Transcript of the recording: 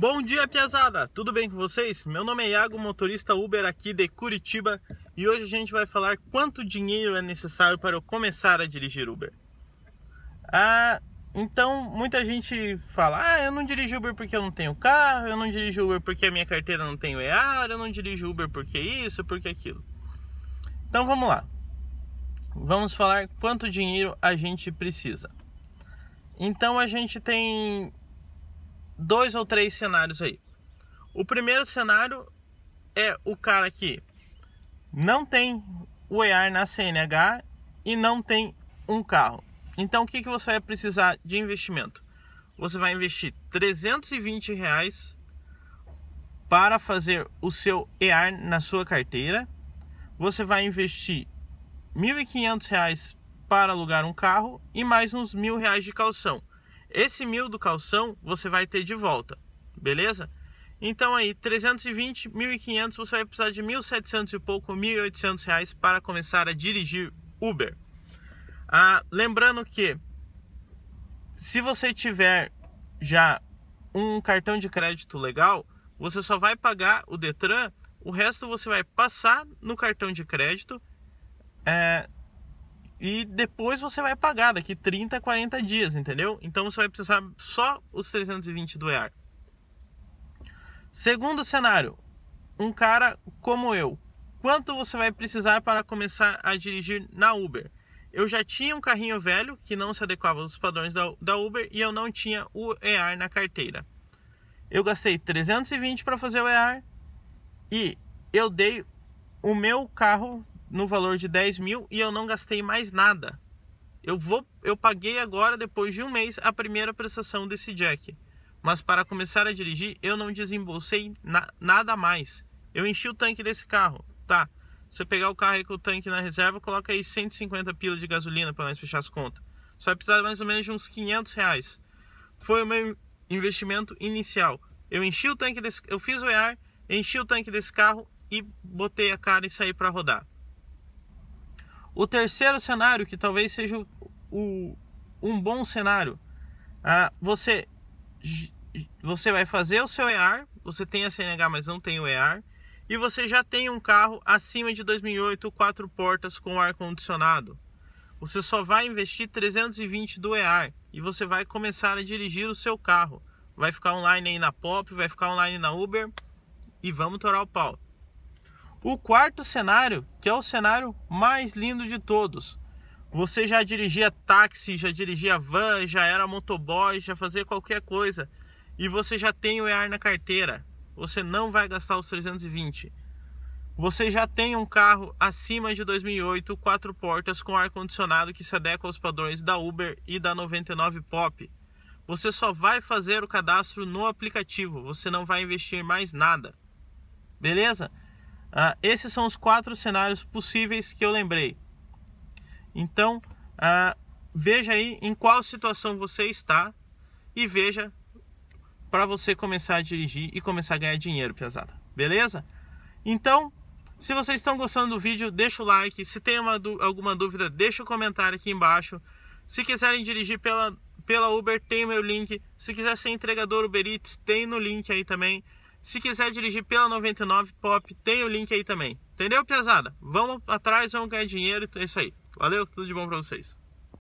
Bom dia, piazada! Tudo bem com vocês? Meu nome é Iago, motorista Uber aqui de Curitiba e hoje a gente vai falar quanto dinheiro é necessário para eu começar a dirigir Uber. Ah, então muita gente fala: ah, eu não dirijo Uber porque eu não tenho carro, eu não dirijo Uber porque a minha carteira não tem EAR, eu não dirijo Uber porque isso, porque aquilo. Então vamos lá. Vamos falar quanto dinheiro a gente precisa. Então a gente tem dois ou três cenários aí. O primeiro cenário é o cara que não tem o EAR na CNH e não tem um carro. Então o que, que você vai precisar de investimento? Você vai investir 320 reais para fazer o seu EAR na sua carteira. Você vai investir 1.500 reais para alugar um carro e mais uns mil reais de calção. Esse mil do calção você vai ter de volta, beleza? Então aí, 320, 1.500, você vai precisar de 1.700 e pouco, 1.800 reais para começar a dirigir Uber. Ah, lembrando que se você tiver já um cartão de crédito legal, você só vai pagar o Detran, o resto você vai passar no cartão de crédito é, e depois você vai pagar daqui 30, 40 dias, entendeu? Então você vai precisar só os 320 do EAR. Segundo cenário, um cara como eu. Quanto você vai precisar para começar a dirigir na Uber? Eu já tinha um carrinho velho que não se adequava aos padrões da, da Uber e eu não tinha o EAR na carteira. Eu gastei 320 para fazer o EAR e eu dei o meu carro no valor de 10 mil e eu não gastei mais nada. Eu, vou, eu paguei agora, depois de um mês, a primeira prestação desse jack. Mas para começar a dirigir, eu não desembolsei na, nada mais. Eu enchi o tanque desse carro. Tá, você pegar o carro aí com o tanque na reserva, coloca aí 150 pilas de gasolina para nós fechar as contas. Só vai precisar mais ou menos de uns 500 reais. Foi o meu investimento inicial. Eu enchi o tanque desse, eu fiz o EAR, enchi o tanque desse carro e botei a cara e saí para rodar. O terceiro cenário, que talvez seja o, um bom cenário, ah, você, você vai fazer o seu EAR, você tem a CNH, mas não tem o EAR, e você já tem um carro acima de 2008, quatro portas com ar-condicionado. Você só vai investir 320 do EAR e você vai começar a dirigir o seu carro. Vai ficar online aí na Pop, vai ficar online na Uber e vamos torar o pau. O quarto cenário, que é o cenário mais lindo de todos. Você já dirigia táxi, já dirigia van, já era motoboy, já fazia qualquer coisa. E você já tem o EAR na carteira. Você não vai gastar os 320. Você já tem um carro acima de 2008, quatro portas com ar condicionado que se adequa aos padrões da Uber e da 99 Pop. Você só vai fazer o cadastro no aplicativo, você não vai investir mais nada. Beleza? Ah, esses são os quatro cenários possíveis que eu lembrei. Então, ah, veja aí em qual situação você está e veja para você começar a dirigir e começar a ganhar dinheiro, pesada. Beleza? Então, se vocês estão gostando do vídeo, deixa o like. Se tem uma, alguma dúvida, deixa o um comentário aqui embaixo. Se quiserem dirigir pela, pela Uber, tem o meu link. Se quiser ser entregador Uber Eats, tem no link aí também. Se quiser dirigir pela 99 Pop, tem o link aí também. Entendeu, pesada? Vamos atrás, vamos ganhar dinheiro, é isso aí. Valeu, tudo de bom para vocês.